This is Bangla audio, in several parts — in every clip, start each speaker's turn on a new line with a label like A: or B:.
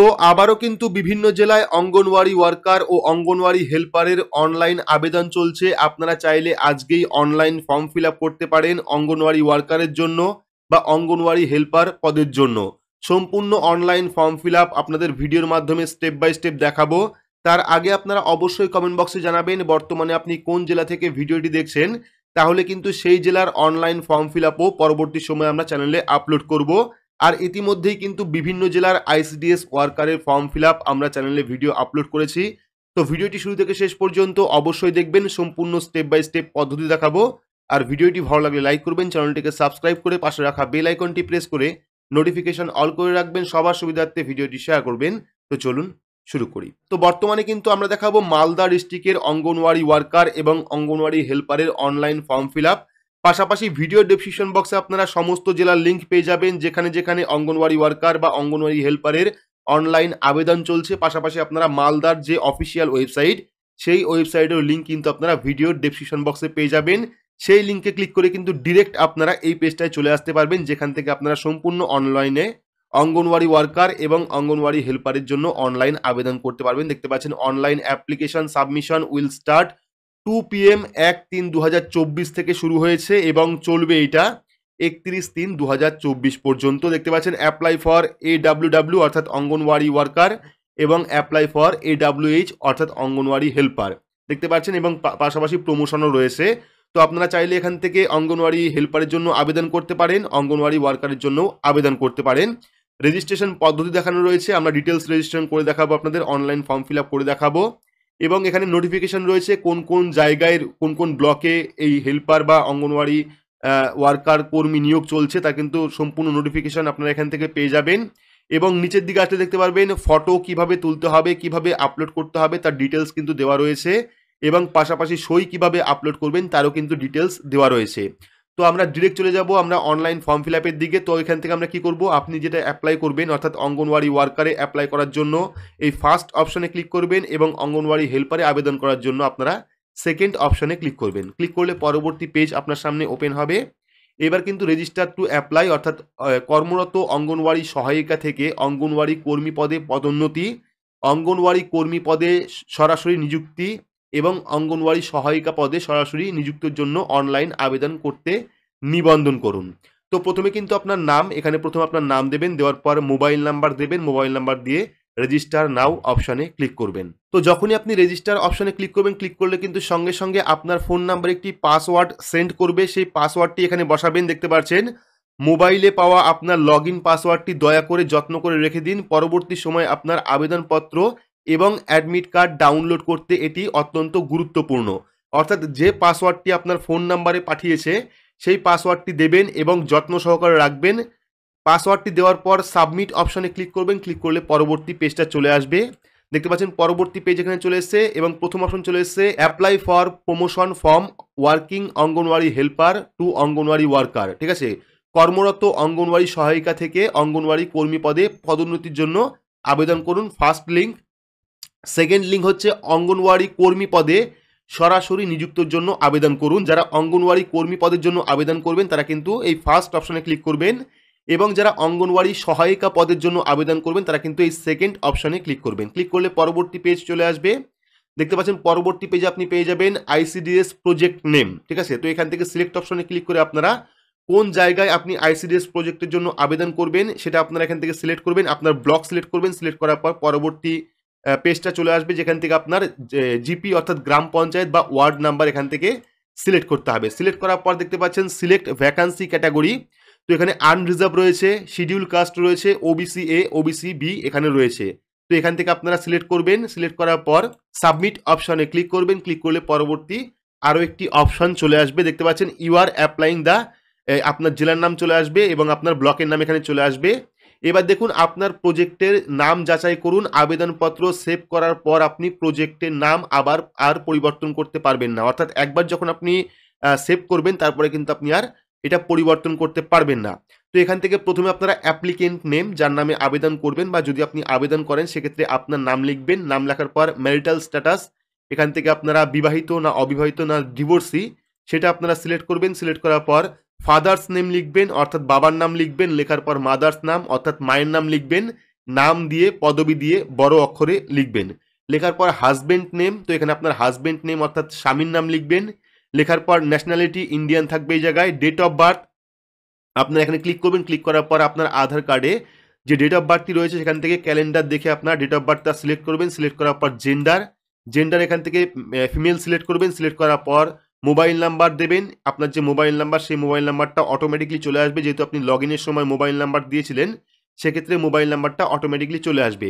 A: তো আবারও কিন্তু বিভিন্ন জেলায় অঙ্গনওয়াড়ি ওয়ার্কার ও অঙ্গনওয়াড়ি হেল্পারের অনলাইন আবেদন চলছে আপনারা চাইলে আজকেই অনলাইন ফর্ম ফিল করতে পারেন অঙ্গনওয়াড়ি ওয়ার্কারের জন্য বা অঙ্গনওয়াড়ি হেল্পার পদের জন্য সম্পূর্ণ অনলাইন ফর্ম ফিল আপনাদের ভিডিওর মাধ্যমে স্টেপ বাই স্টেপ দেখাবো তার আগে আপনারা অবশ্যই কমেন্ট বক্সে জানাবেন বর্তমানে আপনি কোন জেলা থেকে ভিডিওটি দেখছেন তাহলে কিন্তু সেই জেলার অনলাইন ফর্ম ফিল পরবর্তী সময়ে আমরা চ্যানেলে আপলোড করব আর ইতিমধ্যেই কিন্তু বিভিন্ন জেলার আইসিডিএস ওয়ার্কারের ফর্ম ফিল আমরা চ্যানেলে ভিডিও আপলোড করেছি তো ভিডিওটি শুরু থেকে শেষ পর্যন্ত অবশ্যই দেখবেন সম্পূর্ণ স্টেপ বাই স্টেপ পদ্ধতি দেখাবো আর ভিডিওটি ভালো লাগলে লাইক করবেন চ্যানেলটিকে সাবস্ক্রাইব করে পাশে রাখা বেল আইকনটি প্রেস করে নোটিফিকেশন অল করে রাখবেন সবার সুবিধার্থে ভিডিওটি শেয়ার করবেন তো চলুন শুরু করি তো বর্তমানে কিন্তু আমরা দেখাবো মালদা ডিস্ট্রিক্টের অঙ্গনওয়াড়ি ওয়ার্কার এবং অঙ্গনওয়াড়ি হেল্পারের অনলাইন ফর্ম ফিল আপ পাশাপাশি ভিডিও ডিসক্রিপশন বক্সে আপনারা সমস্ত জেলার লিঙ্ক পেয়ে যাবেন যেখানে যেখানে অঙ্গনওয়াড়ি ওয়ার্কার বা অঙ্গনওয়াড়ি হেল্পারের অনলাইন আবেদন চলছে পাশাপাশি আপনারা মালদার যে অফিসিয়াল ওয়েবসাইট সেই ওয়েবসাইটের লিঙ্ক কিন্তু আপনারা ভিডিও ডিসক্রিপশন বক্সে পেয়ে যাবেন সেই লিঙ্কে ক্লিক করে কিন্তু ডিরেক্ট আপনারা এই পেজটায় চলে আসতে পারবেন যেখান থেকে আপনারা সম্পূর্ণ অনলাইনে অঙ্গনওয়াড়ি ওয়ার্কার এবং অঙ্গনওয়াড়ি হেল্পারের জন্য অনলাইন আবেদন করতে পারবেন দেখতে পাচ্ছেন online application submission will start two PM এক তিন দু থেকে শুরু হয়েছে এবং চলবে এটা একত্রিশ তিন দু পর্যন্ত দেখতে পাচ্ছেন অ্যাপ্লাই ফর এ ডাব্লিউডাব্লিউ অর্থাৎ অঙ্গনওয়াড়ি ওয়ার্কার এবং অ্যাপ্লাই ফর এ ডাব্লিউএইচ অর্থাৎ অঙ্গনওয়াড়ি হেল্পার দেখতে পাচ্ছেন এবং পাশাপাশি প্রমোশনও রয়েছে তো আপনারা চাইলে এখান থেকে অঙ্গনওয়াড়ি হেল্পারের জন্য আবেদন করতে পারেন অঙ্গনওয়াড়ি ওয়ার্কারের জন্য আবেদন করতে পারেন রেজিস্ট্রেশন পদ্ধতি দেখানো রয়েছে আমরা ডিটেলস রেজিস্ট্রেশন করে দেখাবো আপনাদের অনলাইন ফর্ম ফিল করে দেখাবো এবং এখানে নোটিফিকেশন রয়েছে কোন কোন জায়গায় কোন কোন ব্লকে এই হেল্পার বা অঙ্গনওয়াড়ি ওয়ার্কার কর্মী নিয়োগ চলছে তা কিন্তু সম্পূর্ণ নোটিফিকেশন আপনারা এখান থেকে পেয়ে যাবেন এবং নিচের দিকে আসলে দেখতে পারবেন ফটো কিভাবে তুলতে হবে কিভাবে আপলোড করতে হবে তার ডিটেলস কিন্তু দেওয়া রয়েছে এবং পাশাপাশি সই কিভাবে আপলোড করবেন তারও কিন্তু ডিটেলস দেওয়া রয়েছে তো আমরা ডিরেক্ট চলে যাব আমরা অনলাইন ফর্ম ফিল আপের দিকে তো এখান থেকে আমরা কি করব আপনি যেটা অ্যাপ্লাই করবেন অর্থাৎ অঙ্গনওয়াড়ি ওয়ার্কারে অ্যাপ্লাই করার জন্য এই ফার্স্ট অপশনে ক্লিক করবেন এবং অঙ্গনওয়াড়ি হেল্পারে আবেদন করার জন্য আপনারা সেকেন্ড অপশনে ক্লিক করবেন ক্লিক করলে পরবর্তী পেজ আপনার সামনে ওপেন হবে এবার কিন্তু রেজিস্টার টু অ্যাপ্লাই অর্থাৎ কর্মরত অঙ্গনওয়াড়ি সহায়িকা থেকে অঙ্গনওয়াড়ি কর্মী পদে পদোন্নতি অঙ্গনওয়াড়ি কর্মী পদে সরাসরি নিযুক্তি এবং অঙ্গনওয়াড়ি সহায়িকা পদে সরাসরি নিযুক্তির জন্য অনলাইন আবেদন করতে নিবন্ধন করুন তো প্রথমে কিন্তু আপনার নাম এখানে প্রথমে আপনার নাম দেবেন দেওয়ার পর মোবাইল নাম্বার দেবেন মোবাইল নাম্বার দিয়ে রেজিস্টার নাও অপশানে ক্লিক করবেন তো যখনই আপনি রেজিস্টার অপশানে ক্লিক করবেন ক্লিক করলে কিন্তু সঙ্গে সঙ্গে আপনার ফোন নাম্বারে একটি পাসওয়ার্ড সেন্ড করবে সেই পাসওয়ার্ডটি এখানে বসাবেন দেখতে পাচ্ছেন মোবাইলে পাওয়া আপনার লগ ইন পাসওয়ার্ডটি দয়া করে যত্ন করে রেখে দিন পরবর্তী সময় আপনার আবেদনপত্র এবং অ্যাডমিট কার্ড ডাউনলোড করতে এটি অত্যন্ত গুরুত্বপূর্ণ অর্থাৎ যে পাসওয়ার্ডটি আপনার ফোন নাম্বারে পাঠিয়েছে সেই পাসওয়ার্ডটি দেবেন এবং যত্ন সহকারে রাখবেন পাসওয়ার্ডটি দেওয়ার পর সাবমিট অপশনে ক্লিক করবেন ক্লিক করলে পরবর্তী পেজটা চলে আসবে দেখতে পাচ্ছেন পরবর্তী পেজ এখানে চলে এসছে এবং প্রথম অপশন চলে এসছে apply for promotion form working Anganwadi helper to Anganwadi worker ঠিক আছে কর্মরত অঙ্গনওয়াড়ি সহায়িকা থেকে অঙ্গনওয়াড়ি কর্মী পদে পদোন্নতির জন্য আবেদন করুন ফার্স্ট লিঙ্ক সেকেন্ড লিঙ্ক হচ্ছে অঙ্গনওয়াড়ি কর্মী পদে সরাসরি নিযুক্তর জন্য আবেদন করুন যারা অঙ্গনওয়াড়ি কর্মী পদের জন্য আবেদন করবেন তারা কিন্তু এই ফার্স্ট অপশনে ক্লিক করবেন এবং যারা অঙ্গনওয়াড়ি সহায়িকা পদের জন্য আবেদন করবেন তারা কিন্তু এই সেকেন্ড অপশনে ক্লিক করবেন ক্লিক করলে পরবর্তী পেজ চলে আসবে দেখতে পাচ্ছেন পরবর্তী পেজে আপনি পেয়ে যাবেন আইসিডিএস প্রজেক্ট নেম ঠিক আছে তো এখান থেকে সিলেক্ট অপশনে ক্লিক করে আপনারা কোন জায়গায় আপনি আইসিডিএস প্রজেক্টের জন্য আবেদন করবেন সেটা আপনারা এখান থেকে সিলেক্ট করবেন আপনার ব্লক সিলেক্ট করবেন সিলেক্ট করার পর পরবর্তী পেজটা চলে আসবে যেখান থেকে আপনার জিপি অর্থাৎ গ্রাম পঞ্চায়েত বা ওয়ার্ড নাম্বার এখান থেকে সিলেক্ট করতে হবে সিলেক্ট করার পর দেখতে পাচ্ছেন সিলেক্ট ভ্যাকান্সি ক্যাটাগরি তো এখানে আনরিজার্ভ রয়েছে শিডিউল কাস্ট রয়েছে ওবিসি এ ওবিসি বি এখানে রয়েছে তো এখান থেকে আপনারা সিলেক্ট করবেন সিলেক্ট করার পর সাবমিট অপশনে ক্লিক করবেন ক্লিক করলে পরবর্তী আরও একটি অপশন চলে আসবে দেখতে পাচ্ছেন ইউ আর অ্যাপ্লাইং দ্য আপনার জেলার নাম চলে আসবে এবং আপনার ব্লকের নাম এখানে চলে আসবে এবার দেখুন আপনার প্রজেক্টের নাম যাচাই করুন আবেদনপত্র সেভ করার পর আপনি প্রজেক্টের নাম আবার আর পরিবর্তন করতে পারবেন না অর্থাৎ একবার যখন আপনি সেভ করবেন তারপরে কিন্তু আপনি আর এটা পরিবর্তন করতে পারবেন না তো এখান থেকে প্রথমে আপনারা অ্যাপ্লিকেন্ট নেম যার নামে আবেদন করবেন বা যদি আপনি আবেদন করেন সেক্ষেত্রে আপনার নাম লিখবেন নাম লেখার পর ম্যারিটাল স্ট্যাটাস এখান থেকে আপনারা বিবাহিত না অবিবাহিত না ডিভোর্সি সেটা আপনারা সিলেক্ট করবেন সিলেক্ট করার পর ফাদার্স নেম লিখবেন অর্থাৎ বাবার নাম লিখবেন লেখার পর মাদার্স নাম অর্থাৎ মায়ের নাম লিখবেন নাম দিয়ে পদবি দিয়ে বড় অক্ষরে লিখবেন লেখার পর হাজব্যান্ড নেম তো এখানে আপনার হাজব্যান্ড নেম অর্থাৎ স্বামীর নাম লিখবেন লেখার পর ন্যাশনালিটি ইন্ডিয়ান থাকবে এই জায়গায় ডেট অফ বার্থ আপনার এখানে ক্লিক করবেন ক্লিক করার পর আপনার আধার কার্ডে যে ডেট অফ বার্থটি রয়েছে সেখান থেকে ক্যালেন্ডার দেখে আপনার ডেট অফ বার্থটা সিলেক্ট করবেন সিলেক্ট করার পর জেন্ডার জেন্ডার এখান থেকে ফিমেল সিলেক্ট করবেন সিলেক্ট করার পর মোবাইল নাম্বার দেবেন আপনার যে মোবাইল নাম্বার সেই মোবাইল নাম্বারটা অটোমেটিকলি চলে আসবে যেহেতু আপনি লগ সময় মোবাইল নাম্বার দিয়েছিলেন সেক্ষেত্রে মোবাইল নাম্বারটা অটোমেটিকলি চলে আসবে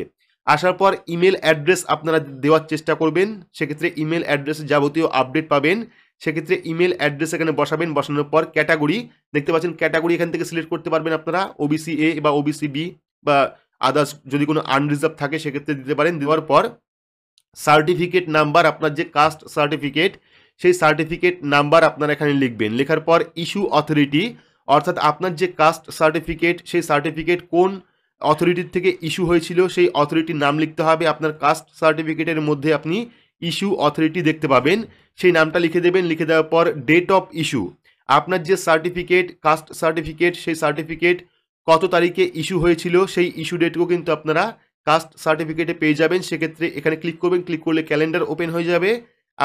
A: আসার পর ইমেল অ্যাড্রেস আপনারা দেওয়ার চেষ্টা করবেন সেক্ষেত্রে ইমেল অ্যাড্রেসে যাবতীয় আপডেট পাবেন সেক্ষেত্রে ইমেল অ্যাড্রেস এখানে বসাবেন বসানোর পর ক্যাটাগরি দেখতে পাচ্ছেন ক্যাটাগরি এখান থেকে সিলেক্ট করতে পারবেন আপনারা ওবিসি এ বা ওবিসি বি বা আদার্স যদি কোনো আনরিজার্ভ থাকে সেক্ষেত্রে দিতে পারেন দেওয়ার পর সার্টিফিকেট নাম্বার আপনার যে কাস্ট সার্টিফিকেট সেই সার্টিফিকেট নাম্বার আপনারা এখানে লিখবেন লেখার পর ইস্যু অথরিটি অর্থাৎ আপনার যে কাস্ট সার্টিফিকেট সেই সার্টিফিকেট কোন অথরিটির থেকে ইস্যু হয়েছিল সেই অথরিটির নাম লিখতে হবে আপনার কাস্ট সার্টিফিকেটের মধ্যে আপনি ইস্যু অথরিটি দেখতে পাবেন সেই নামটা লিখে দেবেন লিখে দেওয়ার পর ডেট অফ ইস্যু আপনার যে সার্টিফিকেট কাস্ট সার্টিফিকেট সেই সার্টিফিকেট কত তারিখে ইস্যু হয়েছিল সেই ইস্যু ডেটকেও কিন্তু আপনারা কাস্ট সার্টিফিকেটে পেয়ে যাবেন সেক্ষেত্রে এখানে ক্লিক করবেন ক্লিক করলে ক্যালেন্ডার ওপেন হয়ে যাবে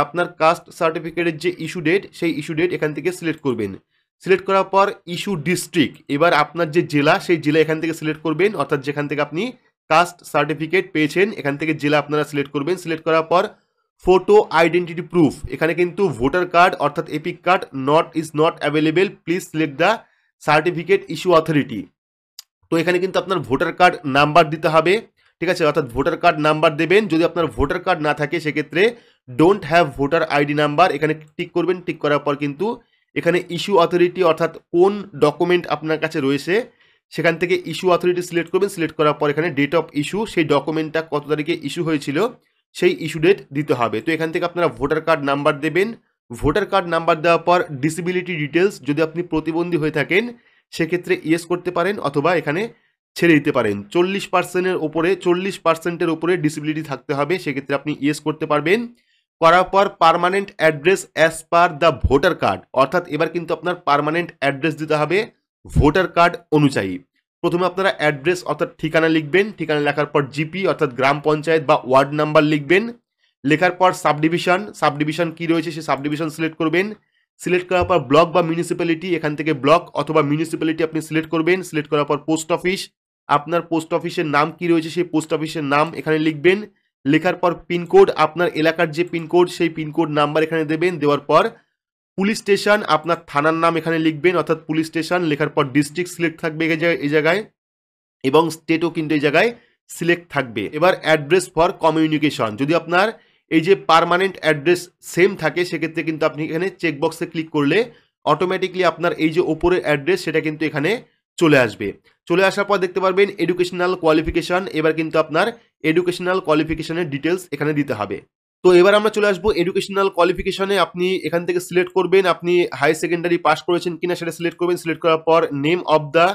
A: আপনার কাস্ট সার্টিফিকেটের যে ইস্যু ডেট সেই ইস্যু ডেট এখান থেকে সিলেক্ট করবেন সিলেক্ট করার পর ইস্যু ডিস্ট্রিক্ট এবার আপনার যে জেলা সেই জেলা এখান থেকে সিলেক্ট করবেন অর্থাৎ যেখান থেকে আপনি কাস্ট সার্টিফিকেট পেয়েছেন এখান থেকে জেলা আপনারা সিলেক্ট করবেন সিলেক্ট করার পর ফটো আইডেন্টিটি প্রুফ এখানে কিন্তু ভোটার কার্ড অর্থাৎ EPIC card not is not available please select the certificate issue authority তো এখানে কিন্তু আপনার ভোটার কার্ড নাম্বার দিতে হবে ঠিক আছে অর্থাৎ ভোটার কার্ড নাম্বার দেবেন যদি আপনার ভোটার কার্ড না থাকে সেক্ষেত্রে don't have voter ID number এখানে টিক করবেন টিক করার পর কিন্তু এখানে ইস্যু অথরিটি অর্থাৎ কোন ডকুমেন্ট আপনার কাছে রয়েছে সেখান থেকে ইস্যু অথরিটি সিলেক্ট করবেন সিলেক্ট করার পর এখানে ডেট অফ ইস্যু সেই ডকুমেন্টটা কত তারিখে ইস্যু হয়েছিল সেই ইস্যু ডেট দিতে হবে তো এখান থেকে আপনারা ভোটার কার্ড নাম্বার দেবেন ভোটার কার্ড নাম্বার দেওয়ার পর ডিসিবিলিটি ডিটেলস যদি আপনি প্রতিবন্ধী হয়ে থাকেন সেক্ষেত্রে ইয়েস করতে পারেন অথবা এখানে ছেড়ে দিতে পারেন চল্লিশ পার্সেন্টের ওপরে চল্লিশ পার্সেন্টের ওপরে ডিসিবিলিটি থাকতে হবে সেক্ষেত্রে আপনি ইয়েস করতে পারবেন করার পর permanent address as per the voter card অর্থাৎ এবার কিন্তু আপনার পারমানেন্ট অ্যাড্রেস দিতে হবে ভোটার কার্ড অনুযায়ী প্রথমে আপনারা অ্যাড্রেস অর্থাৎ ঠিকানা লিখবেন ঠিকানা লেখার পর জিপি অর্থাৎ গ্রাম পঞ্চায়েত বা ওয়ার্ড নাম্বার লিখবেন লেখার পর সাবডিভিশন সাবডিভিশন কী রয়েছে সে সাবডিভিশন সিলেক্ট করবেন সিলেক্ট করার পর ব্লক বা মিউনিসিপ্যালিটি এখান থেকে ব্লক অথবা মিউনিসিপ্যালিটি আপনি সিলেক্ট করবেন সিলেক্ট করার পর পোস্ট অফিস আপনার পোস্ট অফিসের নাম কি রয়েছে সেই পোস্ট অফিসের নাম এখানে লিখবেন লেখার পর পিনকোড আপনার এলাকার যে পিনকোড সেই পিনকোড নাম্বার এখানে দেবেন দেওয়ার পর পুলিশ স্টেশন আপনার থানার নাম এখানে লিখবেন অর্থাৎ পুলিশ স্টেশন লেখার পর ডিস্ট্রিক্ট সিলেক্ট থাকবে এই জায়গায় এবং স্টেটও কিন্তু এই জায়গায় সিলেক্ট থাকবে এবার অ্যাড্রেস ফর কমিউনিকেশন যদি আপনার এই যে পারমানেন্ট অ্যাড্রেস সেম থাকে সেক্ষেত্রে কিন্তু আপনি এখানে চেকবক্সে ক্লিক করলে অটোমেটিকলি আপনার এই যে ওপরের অ্যাড্রেস সেটা কিন্তু এখানে চলে আসবে চলে আসার পর দেখতে পারবেন এডুকেশনাল কোয়ালিফিকেশান এবার কিন্তু আপনার এডুকেশনাল কোয়ালিফিকেশানের ডিটেলস এখানে দিতে হবে তো এবার আমরা চলে আসবো এডুকেশনাল কোয়ালিফিকেশনে আপনি এখান থেকে সিলেক্ট করবেন আপনি হাই সেকেন্ডারি পাস করেছেন কিনা সেটা সিলেক্ট করবেন সিলেক্ট করার পর নেম অব দ্য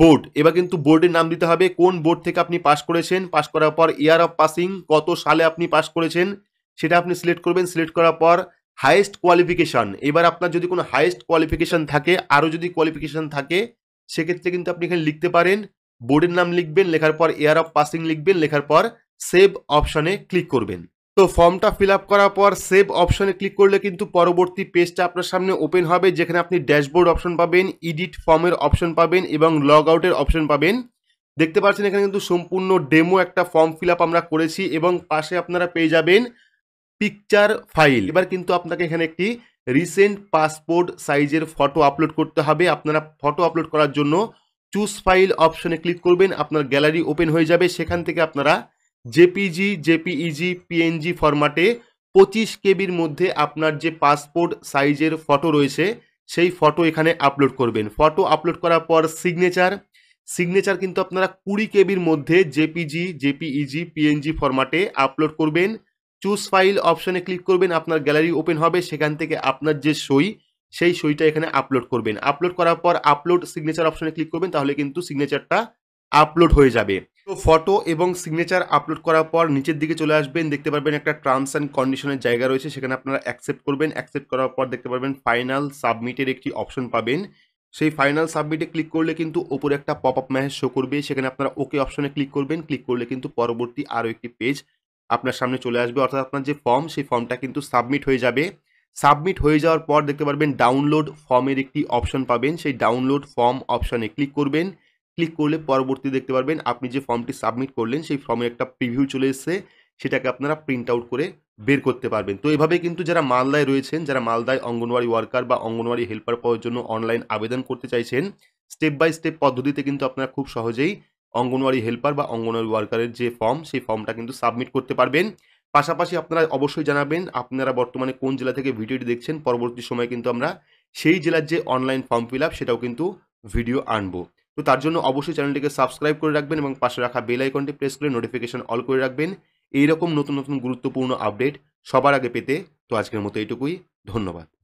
A: বোর্ড এবার কিন্তু বোর্ডের নাম দিতে হবে কোন বোর্ড থেকে আপনি পাস করেছেন পাস করার পর ইয়ার অফ পাসিং কত সালে আপনি পাস করেছেন সেটা আপনি সিলেক্ট করবেন সিলেক্ট করার পর হাইয়েস্ট কোয়ালিফিকেশান এবার আপনার যদি কোনো হাইয়েস্ট কোয়ালিফিকেশান থাকে আরও যদি কোয়ালিফিকেশান থাকে সেক্ষেত্রে কিন্তু আপনি এখানে লিখতে পারেন বোর্ডের নাম লিখবেন লেখার পর এয়ার অফ পাসিং লিখবেন লেখার পর সেভ অপশনে ক্লিক করবেন তো ফর্মটা ফিল আপ করার পর সেভ অপশনে ক্লিক করলে কিন্তু পরবর্তী পেজটা আপনার সামনে ওপেন হবে যেখানে আপনি ড্যাশবোর্ড অপশন পাবেন ইডিট ফর্মের অপশন পাবেন এবং লগ আউটের অপশন পাবেন দেখতে পাচ্ছেন এখানে কিন্তু সম্পূর্ণ ডেমো একটা ফর্ম ফিল আপ আমরা করেছি এবং পাশে আপনারা পেয়ে যাবেন পিকচার ফাইল এবার কিন্তু আপনাকে এখানে একটি রিসেন্ট পাসপোর্ট সাইজের ফটো আপলোড করতে হবে আপনারা ফটো আপলোড করার জন্য চুজ ফাইল অপশনে ক্লিক করবেন আপনার গ্যালারি ওপেন হয়ে যাবে সেখান থেকে আপনারা জেপিজি জেপিইজি পিএনজি ফরম্যাটে পঁচিশ কেবির মধ্যে আপনার যে পাসপোর্ট সাইজের ফটো রয়েছে সেই ফটো এখানে আপলোড করবেন ফটো আপলোড করার পর সিগনেচার সিগনেচার কিন্তু আপনারা কুড়ি কেবির মধ্যে জেপিজি জেপিইজি পিএনজি ফরম্যাটে আপলোড করবেন চুজ ফাইল অপশনে ক্লিক করবেন আপনার গ্যালারি ওপেন হবে সেখান থেকে আপনার যে সই সেই সইটা এখানে আপলোড করবেন আপলোড করার পর আপলোড সিগনেচার অপশনে ক্লিক করবেন তাহলে কিন্তু সিগনেচারটা আপলোড হয়ে যাবে তো ফটো এবং সিগনেচার আপলোড করার পর নিচের দিকে চলে আসবেন দেখতে পারবেন একটা টার্মস অ্যান্ড কন্ডিশনের জায়গা রয়েছে সেখানে আপনারা অ্যাকসেপ্ট করবেন অ্যাকসেপ্ট করার পর দেখতে পারবেন ফাইনাল সাবমিটের একটি অপশন পাবেন সেই ফাইনাল সাবমিটে ক্লিক করলে কিন্তু ওপরে একটা পপ আপ ম্যাসেজ শো করবে সেখানে আপনারা ওকে অপশনে ক্লিক করবেন ক্লিক করলে কিন্তু পরবর্তী আরও একটি পেজ আপনার সামনে চলে আসবে অর্থাৎ আপনার যে ফর্ম সেই ফর্মটা কিন্তু সাবমিট হয়ে যাবে সাবমিট হয়ে যাওয়ার পর দেখতে পারবেন ডাউনলোড ফর্মের একটি অপশন পাবেন সেই ডাউনলোড ফর্ম অপশনে ক্লিক করবেন ক্লিক করলে পরবর্তী দেখতে পারবেন আপনি যে ফর্মটি সাবমিট করলেন সেই ফর্মের একটা প্রিভিউ চলে এসছে সেটাকে আপনারা প্রিন্ট আউট করে বের করতে পারবেন তো এভাবে কিন্তু যারা মালদায় রয়েছেন যারা মালদায় অঙ্গনওয়াড়ি ওয়ার্কার বা অঙ্গনওয়াড়ি হেল্পার পাওয়ার জন্য অনলাইন আবেদন করতে চাইছেন স্টেপ বাই স্টেপ পদ্ধতিতে কিন্তু আপনারা খুব সহজেই অঙ্গনওয়াড়ি হেল্পার বা অঙ্গনওয়াড়ি ওয়ার্কারের যে ফর্ম সেই ফর্মটা কিন্তু সাবমিট করতে পারবেন পাশাপাশি আপনারা অবশ্যই জানাবেন আপনারা বর্তমানে কোন জেলা থেকে ভিডিওটি দেখছেন পরবর্তী সময়ে কিন্তু আমরা সেই জেলার যে অনলাইন ফর্ম ফিল সেটাও কিন্তু ভিডিও আনবো তো তার জন্য অবশ্যই চ্যানেলটিকে সাবস্ক্রাইব করে রাখবেন এবং পাশে রাখা বেল আইকনটি প্রেস করে নোটিফিকেশন অল করে রাখবেন এইরকম নতুন নতুন গুরুত্বপূর্ণ আপডেট সবার আগে পেতে তো আজকের মতো এইটুকুই ধন্যবাদ